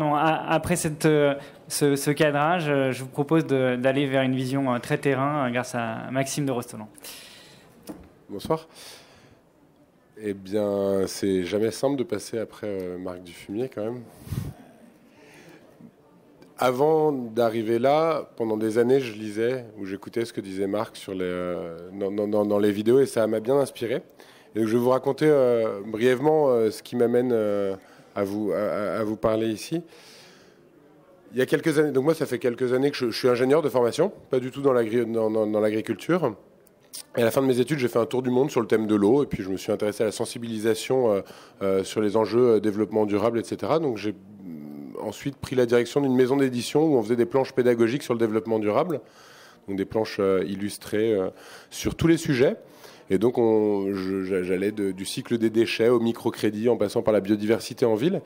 après cette, euh, ce, cadrage, euh, je vous propose d'aller vers une vision euh, très terrain grâce à Maxime de Rostolan. Bonsoir. Eh bien, c'est jamais simple de passer après Marc Dufumier quand même. Avant d'arriver là, pendant des années, je lisais ou j'écoutais ce que disait Marc sur dans, les vidéos et ça m'a bien inspiré. Et je vais vous raconter brièvement ce qui m'amène à vous, à, vous parler ici. Il y a quelques années, donc moi ça fait quelques années que je, suis ingénieur de formation, pas du tout dans l'agriculture. et à la fin de mes études, j'ai fait un tour du monde sur le thème de l'eau, et puis je me suis intéressé à la sensibilisation euh, euh, sur les enjeux euh, développement durable, etc. Donc j'ai mm, ensuite pris la direction d'une maison d'édition où on faisait des planches pédagogiques sur le développement durable, donc des planches illustrées sur tous les sujets. Et donc, j'allais du cycle des déchets au microcrédit en passant par la biodiversité en ville.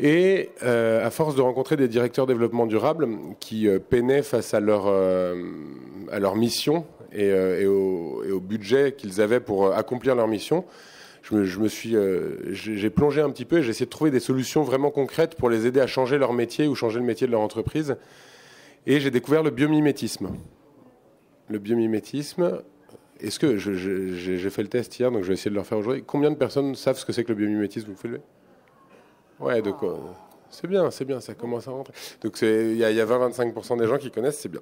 Et euh, à force de rencontrer des directeurs développement durable qui euh, peinaient face à leur, euh, à leur mission et, au, budget qu'ils avaient pour accomplir leur mission, je me, suis, j'ai plongé un petit peu et j'ai essayé de trouver des solutions vraiment concrètes pour les aider à changer leur métier ou changer le métier de leur entreprise. Et j'ai découvert le biomimétisme. Le biomimétisme, est-ce que j'ai fait le test hier, donc je vais essayer de le refaire aujourd'hui. Combien de personnes savent ce que c'est que le biomimétisme Vous pouvez lever Ouais, donc ah. euh, c'est bien, c'est bien, ça commence à rentrer. Donc il y a, 20-25% des gens qui connaissent, c'est bien.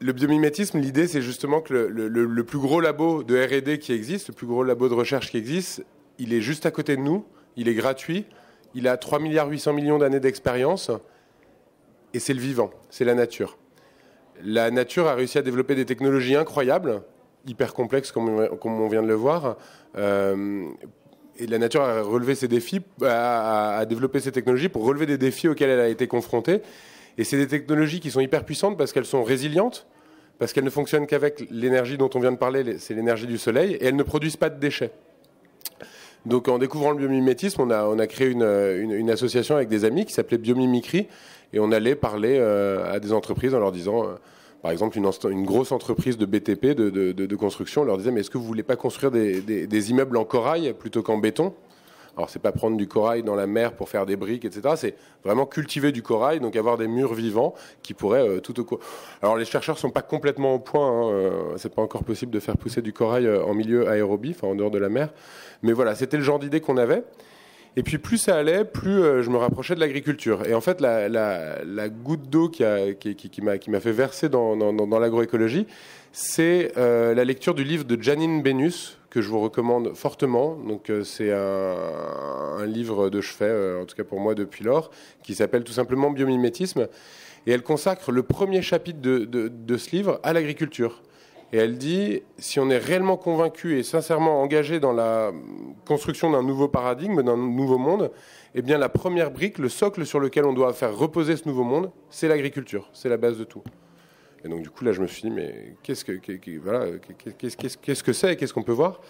Le biomimétisme, l'idée, c'est justement que le, le, plus gros labo de R&D qui existe, le plus gros labo de recherche qui existe, il est juste à côté de nous, il est gratuit, il a 3 milliards 800 millions d'années d'expérience, et c'est le vivant, c'est la nature la nature a réussi à développer des technologies incroyables, hyper complexes comme, on vient de le voir. Euh, et la nature a relevé ces défis, a développé ces technologies pour relever des défis auxquels elle a été confrontée. Et c'est des technologies qui sont hyper puissantes parce qu'elles sont résilientes, parce qu'elles ne fonctionnent qu'avec l'énergie dont on vient de parler, c'est l'énergie du soleil, et elles ne produisent pas de déchets. Donc en découvrant le biomimétisme, on a, créé une, association avec des amis qui s'appelait Biomimicry et on allait parler euh, à des entreprises en leur disant, euh, par exemple, une, grosse entreprise de BTP, de, construction, on leur disait, mais est-ce que vous voulez pas construire des immeubles en corail plutôt qu'en béton alors, c'est pas prendre du corail dans la mer pour faire des briques, etc. C'est vraiment cultiver du corail, donc avoir des murs vivants qui pourraient euh, tout au cours. Alors, les chercheurs sont pas complètement au point. Ce hein, n'est euh, c'est pas encore possible de faire pousser du corail euh, en milieu aérobie, enfin en dehors de la mer. Mais voilà, c'était le genre d'idée qu'on avait. Et puis plus ça allait, plus je me rapprochais de l'agriculture. Et en fait, la, goutte d'eau qui, m'a, qui, fait verser dans, l'agroécologie, c'est la lecture du livre de Janine Benus, que je vous recommande fortement. Donc, euh, c'est un, livre de chevet, euh, en tout cas pour moi depuis lors, qui s'appelle tout simplement Biomimétisme. Et elle consacre le premier chapitre de, ce livre à l'agriculture. Et elle dit, si on est réellement convaincu et sincèrement engagé dans la construction d'un nouveau paradigme, d'un nouveau monde, eh bien la première brique, le socle sur lequel on doit faire reposer ce nouveau monde, c'est l'agriculture, c'est la base de tout. Et donc, du coup, là, je me suis dit, mais qu'est-ce que c'est et Qu'est-ce qu'on peut voir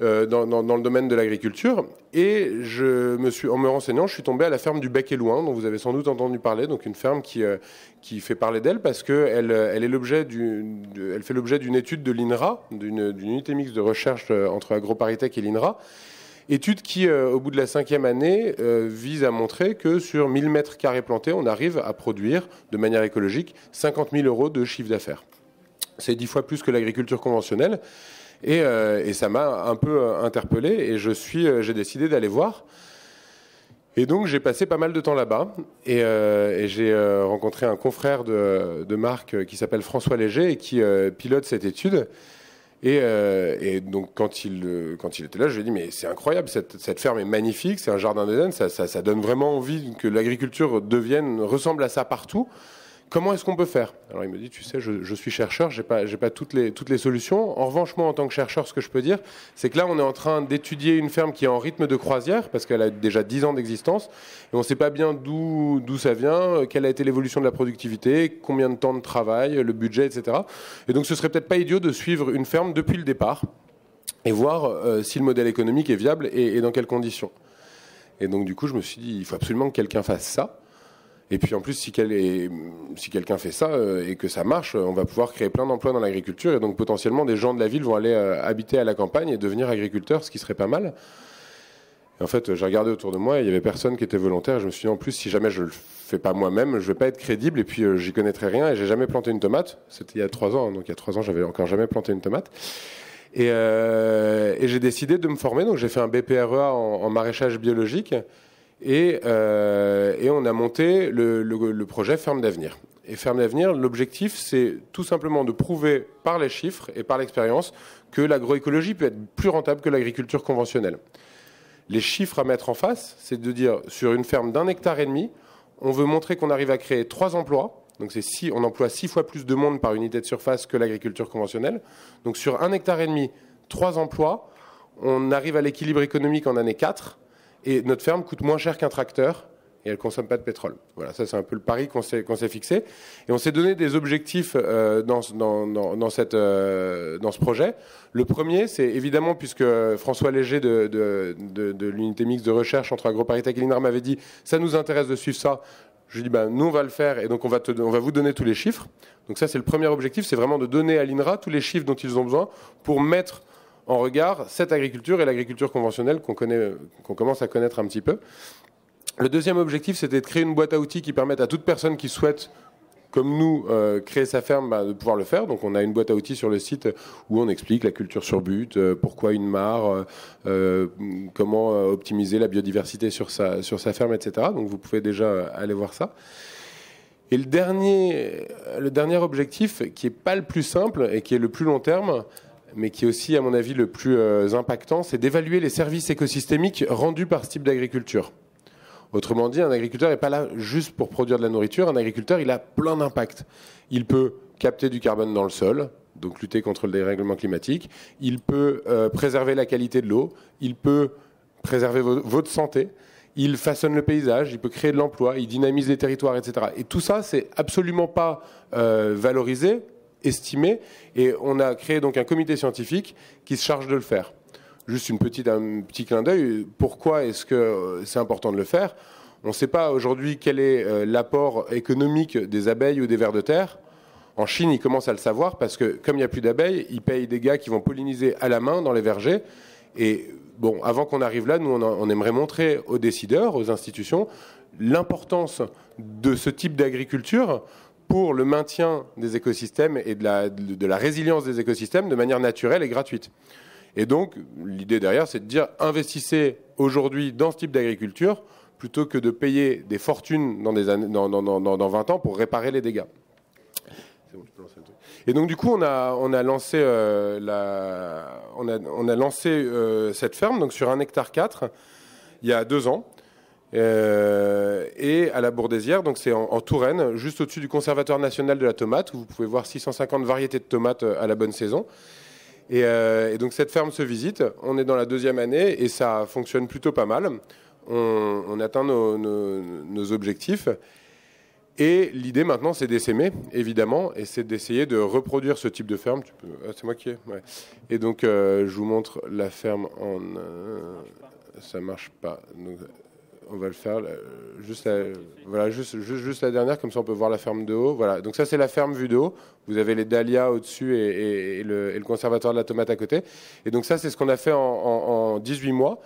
euh, dans, le domaine de l'agriculture. Et je me suis, en me renseignant, je suis tombé à la ferme du Bec et Loin, dont vous avez sans doute entendu parler. Donc une ferme qui, euh, fait parler d'elle parce qu'elle euh, elle est l'objet elle fait l'objet d'une étude de l'INRA, d'une unité mixte de recherche entre AgroParisTech et l'INRA, Étude qui, euh, au bout de la cinquième année, euh, vise à montrer que sur 1000 mètres carrés plantés, on arrive à produire de manière écologique 50 000 euros de chiffre d'affaires. C'est dix fois plus que l'agriculture conventionnelle. Et, euh, ça m'a un peu interpellé et je suis, j'ai décidé d'aller voir. Et donc j'ai passé pas mal de temps là-bas et, j'ai rencontré un confrère de, marque qui s'appelle François Léger et qui pilote cette étude. Euh, et, donc quand il euh, quand il était là, je lui ai dit mais c'est incroyable cette, ferme est magnifique, c'est un jardin d'Eden, ça, ça, ça donne vraiment envie que l'agriculture devienne ressemble à ça partout comment est-ce qu'on peut faire Alors il me dit, tu sais, je, suis chercheur, j'ai pas, pas toutes les, solutions. En revanche, moi, en tant que chercheur, ce que je peux dire, c'est que là, on est en train d'étudier une ferme qui est en rythme de croisière, parce qu'elle a déjà 10 ans d'existence, et on ne sait pas bien d'où, ça vient, euh, quelle a été l'évolution de la productivité, combien de temps de travail, le budget, etc. Et donc, ce serait peut-être pas idiot de suivre une ferme depuis le départ et voir euh, si le modèle économique est viable et dans quelles conditions. Et donc, du coup, je me suis dit, il faut absolument que quelqu'un fasse ça. Et puis en plus, si, quelqu'un fait ça euh, et que ça marche, euh, on va pouvoir créer plein d'emplois dans l'agriculture. Et donc potentiellement, des gens de la ville vont aller euh, habiter à la campagne et devenir agriculteurs, ce qui serait pas mal. En fait, j'ai regardé autour de moi, il n'y avait personne qui était volontaire. Je me suis dit, en plus, si jamais je le fais pas moi-même, je vais pas être crédible et puis j'y connaîtrai rien et j'ai jamais planté une tomate. C'était il y a trois ans, hein. donc il y a trois ans, j'avais encore jamais planté une tomate. Et, j'ai décidé de me former, donc j'ai fait un BPREA en maraîchage biologique. Euh, et, on a monté le, projet Ferme d'avenir. Et Ferme d'avenir, l'objectif, c'est tout simplement de prouver par les chiffres et par l'expérience que l'agroécologie peut être plus rentable que l'agriculture conventionnelle. Les chiffres à mettre en face, c'est de dire sur une ferme d'un hectare et demi, on veut montrer qu'on arrive à créer trois emplois. Donc c'est si on emploie six fois plus de monde par unité de surface que l'agriculture conventionnelle. Donc sur un hectare et demi, trois emplois, on arrive à l'équilibre économique en année 4 et notre ferme coûte moins cher qu'un tracteur et elle ne consomme pas de pétrole. Voilà, ça c'est un peu le pari qu'on s'est, fixé. Et on s'est donné des objectifs euh, dans, dans, dans, cette, euh, dans ce projet. Le premier, c'est évidemment, puisque François Léger de, de, l'unité mixte de recherche entre AgroParisTech et l'INRA m'avait dit, ça nous intéresse de suivre ça. Je lui dis, ben, nous on va le faire et donc on va, te, on va vous donner tous les chiffres. Donc ça c'est le premier objectif, c'est vraiment de donner à l'INRA tous les chiffres dont ils ont besoin pour mettre en regard cette agriculture et l'agriculture conventionnelle qu'on commence à connaître un petit peu. Le deuxième objectif, c'était de créer une boîte à outils qui permette à toute personne qui souhaite comme nous, euh, créer sa ferme, bah, de pouvoir le faire. Donc on a une boîte à outils sur le site où on explique la culture sur but, euh, pourquoi une mare, euh, comment optimiser la biodiversité sur sa, sur sa ferme, etc. Donc vous pouvez déjà aller voir ça. Et le dernier, le dernier objectif, qui n'est pas le plus simple et qui est le plus long terme, mais qui est aussi, à mon avis, le plus euh, impactant, c'est d'évaluer les services écosystémiques rendus par ce type d'agriculture. Autrement dit, un agriculteur n'est pas là juste pour produire de la nourriture, un agriculteur, il a plein d'impacts. Il peut capter du carbone dans le sol, donc lutter contre le dérèglement climatique, il peut euh, préserver la qualité de l'eau, il peut préserver votre santé, il façonne le paysage, il peut créer de l'emploi, il dynamise les territoires, etc. Et tout ça, c'est absolument pas euh, valorisé estimé. Et on a créé donc un comité scientifique qui se charge de le faire. Juste une petite, un petit clin d'œil. Pourquoi est-ce que euh, c'est important de le faire On ne sait pas aujourd'hui quel est euh, l'apport économique des abeilles ou des vers de terre. En Chine, ils commencent à le savoir parce que comme il n'y a plus d'abeilles, ils payent des gars qui vont polliniser à la main dans les vergers. Et bon, avant qu'on arrive là, nous, on, on, aimerait montrer aux décideurs, aux institutions, l'importance de ce type d'agriculture pour le maintien des écosystèmes et de la, de la résilience des écosystèmes de manière naturelle et gratuite. Et donc, l'idée derrière, c'est de dire investissez aujourd'hui dans ce type d'agriculture plutôt que de payer des fortunes dans, des années, dans, 20 ans pour réparer les dégâts. Et donc du coup, on a on a lancé euh, la on a, lancé euh, cette ferme donc sur un hectare 4 il y a deux ans. Euh, et à la Bourdésière, donc c'est en, Touraine, juste au-dessus du Conservatoire national de la tomate, où vous pouvez voir 650 variétés de tomates euh, à la bonne saison. Euh, et, donc cette ferme se visite, on est dans la deuxième année et ça fonctionne plutôt pas mal. On, atteint nos, objectifs. Et l'idée maintenant, c'est d'essayer, évidemment, et c'est d'essayer de reproduire ce type de ferme. Ah, c'est moi qui ai. Et donc, je vous montre la ferme en. Ça marche pas. marche pas on va le faire euh, juste la, dernière, comme ça on peut voir la ferme de haut. Voilà. Donc ça c'est la ferme vue de haut. Vous avez les dahlias au-dessus et, le, conservatoire de la tomate à côté. Et donc ça c'est ce qu'on a fait en 18 mois.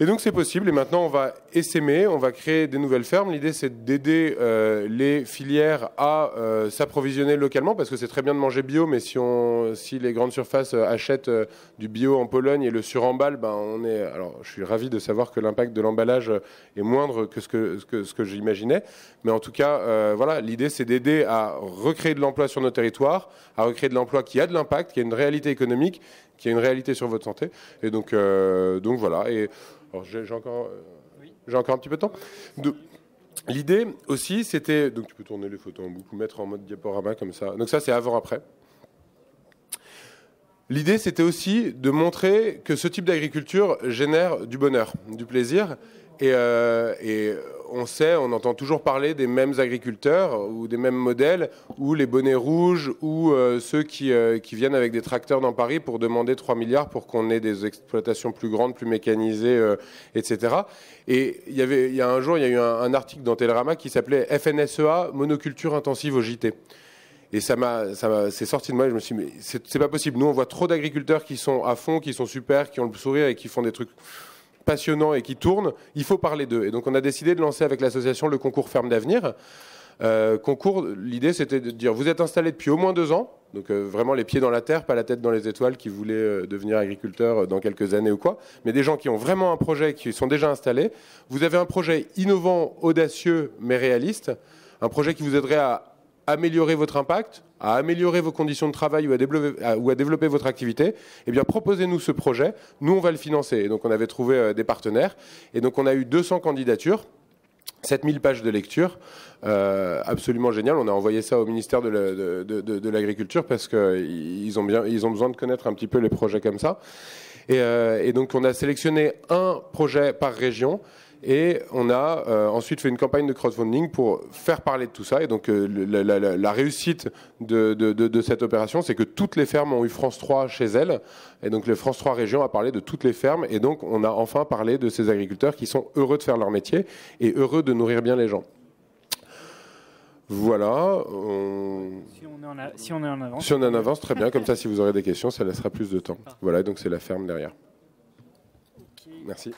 Et donc c'est possible. Et maintenant, on va essaimer, on va créer des nouvelles fermes. L'idée, c'est d'aider euh, les filières à euh, s'approvisionner localement, parce que c'est très bien de manger bio, mais si, les grandes surfaces euh, achètent du bio en Pologne et le suremballent, ben on est. Alors, je suis ravi de savoir que l'impact de l'emballage est moindre que ce que, que, j'imaginais, mais en tout cas, voilà, l'idée, c'est d'aider à recréer de l'emploi sur nos territoires, à recréer de l'emploi qui a de l'impact, qui a une réalité économique, qui est une réalité sur votre santé. Et donc, euh, donc voilà. Et j'ai encore, j'ai encore un petit peu de temps. L'idée aussi, c'était. Donc, tu peux tourner les photos en boucle mettre en mode diaporama comme ça. Donc, ça, c'est avant-après. L'idée, c'était aussi de montrer que ce type d'agriculture génère du bonheur, du plaisir. Et, euh, et on sait, on entend toujours parler des mêmes agriculteurs ou des mêmes modèles, ou les bonnets rouges, ou euh, ceux euh, qui, viennent avec des tracteurs dans Paris pour demander 3 milliards pour qu'on ait des exploitations plus grandes, plus mécanisées, euh, etc. Et il y avait, il y a un jour, il y a eu un, article dans Télérama qui s'appelait FNSEA, monoculture intensive au JT. Et ça m'a, c'est sorti de moi. Et je me suis, dit, mais c'est pas possible. Nous, on voit trop d'agriculteurs qui sont à fond, qui sont super, qui ont le sourire et qui font des trucs passionnant et qui tourne, il faut parler d'eux. Et donc on a décidé de lancer avec l'association le concours Ferme d'avenir. Euh, concours, l'idée c'était de dire vous êtes installé depuis au moins deux ans, donc euh, vraiment les pieds dans la terre, pas la tête dans les étoiles qui voulaient euh, devenir agriculteurs dans quelques années ou quoi, mais des gens qui ont vraiment un projet, qui sont déjà installés. Vous avez un projet innovant, audacieux mais réaliste, un projet qui vous aiderait à améliorer votre impact, à améliorer vos conditions de travail ou à développer, votre activité, eh bien proposez-nous ce projet, nous on va le financer. donc on avait trouvé euh, des partenaires et donc on a eu 200 candidatures. 7000 pages de lecture, euh, absolument génial. On a envoyé ça au ministère de l'Agriculture parce qu'ils ont, besoin de connaître un petit peu les projets comme ça. et euh, donc on a sélectionné un projet par région et on a euh, ensuite fait une campagne de crowdfunding pour faire parler de tout ça. Et donc euh, la, réussite de, cette opération, c'est que toutes les fermes ont eu France 3 chez elles. Et donc le France 3 Région a parlé de toutes les fermes. Et donc on a enfin parlé de ces agriculteurs qui sont heureux de faire leur métier et heureux de nourrir bien les gens. Voilà. Si, on est en avance. Si on est en avance, très bien. Comme ça, si vous aurez des questions, ça laissera plus de temps. Voilà, donc c'est la ferme derrière. Merci.